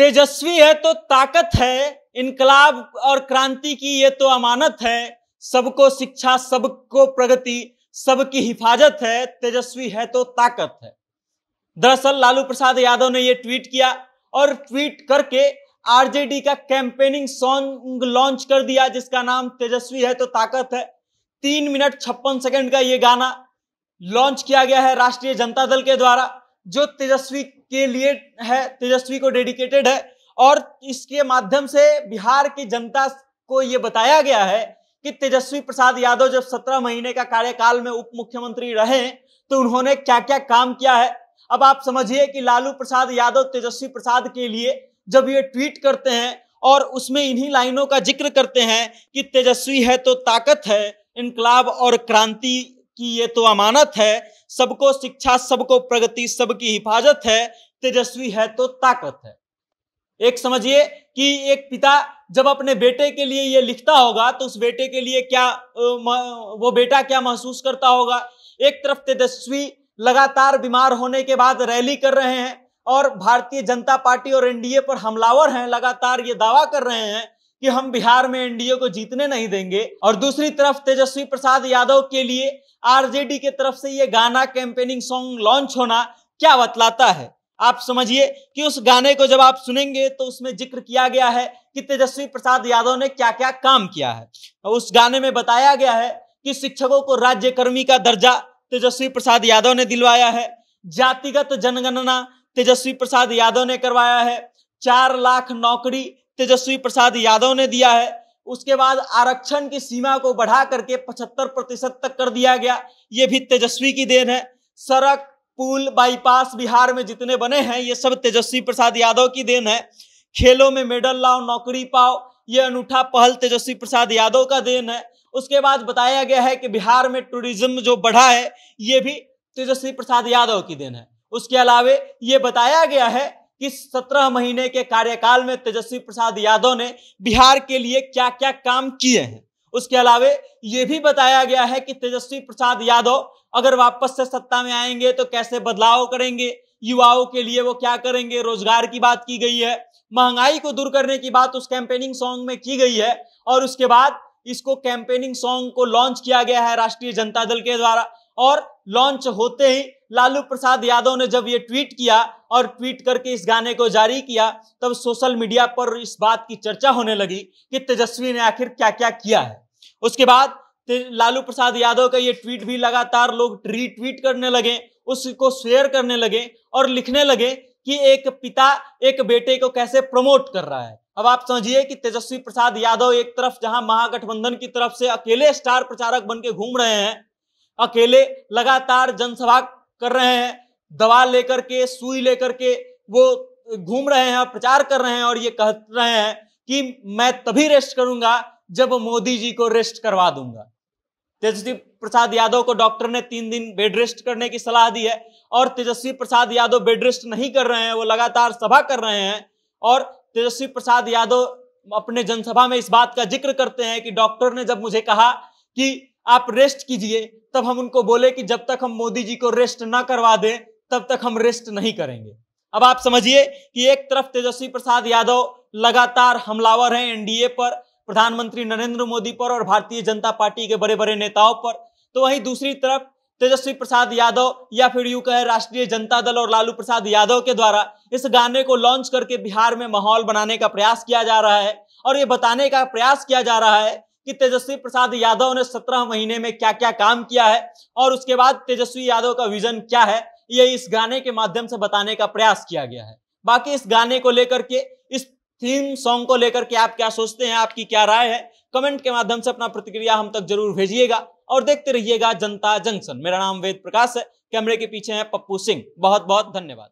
तेजस्वी है तो ताकत है इनकलाब और क्रांति की ये तो अमानत है सबको शिक्षा सबको प्रगति सबकी हिफाजत है तेजस्वी है तो ताकत है दरअसल लालू प्रसाद यादव ने यह ट्वीट किया और ट्वीट करके आरजेडी का कैंपेनिंग सॉन्ग लॉन्च कर दिया जिसका नाम तेजस्वी है तो ताकत है तीन मिनट छप्पन सेकंड का ये गाना लॉन्च किया गया है राष्ट्रीय जनता दल के द्वारा जो तेजस्वी के लिए है तेजस्वी को डेडिकेटेड है और इसके माध्यम से बिहार की जनता को ये बताया गया है कि तेजस्वी प्रसाद यादव जब सत्रह महीने का कार्यकाल में उप मुख्यमंत्री रहे तो उन्होंने क्या क्या काम किया है अब आप समझिए कि लालू प्रसाद यादव तेजस्वी प्रसाद के लिए जब ये ट्वीट करते हैं और उसमें इन्हीं लाइनों का जिक्र करते हैं कि तेजस्वी है तो ताकत है इनकलाब और क्रांति की ये तो अमानत है सबको शिक्षा सबको प्रगति सबकी हिफाजत है तेजस्वी है तो ताकत है एक समझिए कि एक पिता जब अपने बेटे के लिए ये लिखता होगा तो उस बेटे के लिए क्या वो बेटा क्या महसूस करता होगा एक तरफ तेजस्वी लगातार बीमार होने के बाद रैली कर रहे हैं और भारतीय जनता पार्टी और एनडीए पर हमलावर हैं लगातार ये दावा कर रहे हैं कि हम बिहार में एनडीए को जीतने नहीं देंगे और दूसरी तरफ तेजस्वी प्रसाद यादव के लिए आरजेडी के तरफ से ये गाना कैंपेनिंग सॉन्ग लॉन्च होना क्या बतलाता है आप समझिए कि उस गाने को जब आप सुनेंगे तो उसमें जिक्र किया गया है कि तेजस्वी प्रसाद यादव ने क्या क्या काम किया है उस गाने में बताया गया है कि शिक्षकों को राज्यकर्मी का दर्जा तेजस्वी प्रसाद यादव ने दिलवाया है जातिगत जनगणना तेजस्वी प्रसाद यादव ने करवाया है चार लाख नौकरी तेजस्वी प्रसाद यादव ने दिया है उसके बाद आरक्षण की सीमा को बढ़ा करके 75 प्रतिशत तक कर दिया गया ये भी तेजस्वी की देन है सड़क पुल बाईपास बिहार में जितने बने हैं ये सब तेजस्वी प्रसाद यादव की देन है खेलों में मेडल लाओ नौकरी पाओ ये अनूठा पहल तेजस्वी प्रसाद यादव का देन है उसके बाद बताया गया है कि बिहार में टूरिज्म जो बढ़ा है ये भी तेजस्वी प्रसाद यादव की देन है उसके अलावे ये बताया गया है कि 17 महीने के कार्यकाल में तेजस्वी प्रसाद यादव ने बिहार के लिए क्या क्या काम किए हैं उसके अलावे ये भी बताया गया है कि तेजस्वी प्रसाद यादव अगर वापस से सत्ता में आएंगे तो कैसे बदलाव करेंगे युवाओं के लिए वो क्या करेंगे रोजगार की बात की गई है महंगाई को दूर करने की बात उस कैंपेनिंग सॉन्ग में की गई है और उसके बाद इसको कैंपेनिंग सॉन्ग को लॉन्च किया गया है राष्ट्रीय जनता दल के द्वारा और लॉन्च होते ही लालू प्रसाद यादव ने जब ये ट्वीट किया और ट्वीट करके इस गाने को जारी किया तब सोशल मीडिया पर इस बात की चर्चा होने लगी कि तेजस्वी ने आखिर क्या क्या किया है उसके बाद लालू प्रसाद यादव का ये ट्वीट भी लगातार लोग रीट्वीट करने लगे उसको शेयर करने लगे और लिखने लगे कि एक पिता एक बेटे को कैसे प्रमोट कर रहा है अब आप समझिए कि तेजस्वी प्रसाद यादव एक तरफ जहां महागठबंधन की तरफ से अकेले स्टार प्रचारक बन के घूम रहे हैं अकेले लगातार जनसभा कर रहे हैं दवा लेकर के सुई लेकर के वो घूम रहे हैं और प्रचार कर रहे हैं और ये कह रहे हैं कि मैं तभी रेस्ट करूंगा जब मोदी जी को रेस्ट करवा दूंगा तेजस्वी प्रसाद यादव को डॉक्टर ने तीन दिन बेड रेस्ट करने की सलाह दी है और तेजस्वी प्रसाद यादव बेड रेस्ट नहीं कर रहे हैं वो लगातार सभा कर रहे हैं और तेजस्वी प्रसाद यादव अपने जनसभा में इस बात का जिक्र करते हैं कि डॉक्टर ने जब मुझे कहा कि आप रेस्ट कीजिए तब हम उनको बोले कि जब तक हम मोदी जी को रेस्ट ना करवा दें तब तक हम रेस्ट नहीं करेंगे अब आप समझिए कि एक तरफ तेजस्वी प्रसाद यादव लगातार हमलावर हैं एनडीए पर प्रधानमंत्री नरेंद्र मोदी पर और भारतीय जनता पार्टी के बड़े बड़े नेताओं पर तो वहीं दूसरी तरफ तेजस्वी प्रसाद यादव या फिर यू कहे राष्ट्रीय जनता दल और लालू प्रसाद यादव के द्वारा इस गाने को लॉन्च करके बिहार में माहौल बनाने का प्रयास किया जा रहा है और ये बताने का प्रयास किया जा रहा है कि तेजस्वी प्रसाद यादव ने सत्रह महीने में क्या क्या काम किया है और उसके बाद तेजस्वी यादव का विजन क्या है ये इस गाने के माध्यम से बताने का प्रयास किया गया है बाकी इस गाने को लेकर के इस थीम सॉन्ग को लेकर के आप क्या सोचते हैं आपकी क्या राय है कमेंट के माध्यम से अपना प्रतिक्रिया हम तक जरूर भेजिएगा और देखते रहिएगा जनता जंक्शन मेरा नाम वेद प्रकाश है कैमरे के पीछे है पप्पू सिंह बहुत बहुत धन्यवाद